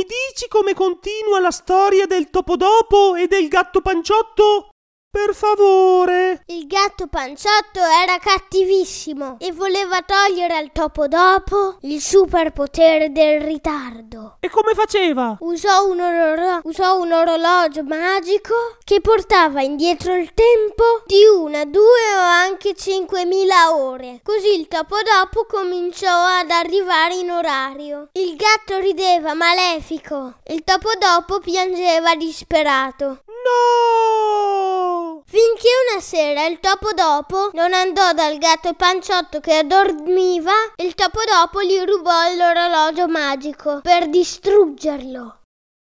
Mi dici come continua la storia del topodopo e del gatto panciotto? Per favore! Il gatto panciotto era cattivissimo e voleva togliere al topo dopo il superpotere del ritardo. E come faceva? Usò un, usò un orologio magico che portava indietro il tempo una, due o anche 5.000 ore. Così il dopo cominciò ad arrivare in orario. Il gatto rideva malefico. Il topo dopo piangeva disperato. No! Finché una sera il topo dopo non andò dal gatto panciotto che dormiva, il topo dopo gli rubò l'orologio magico per distruggerlo.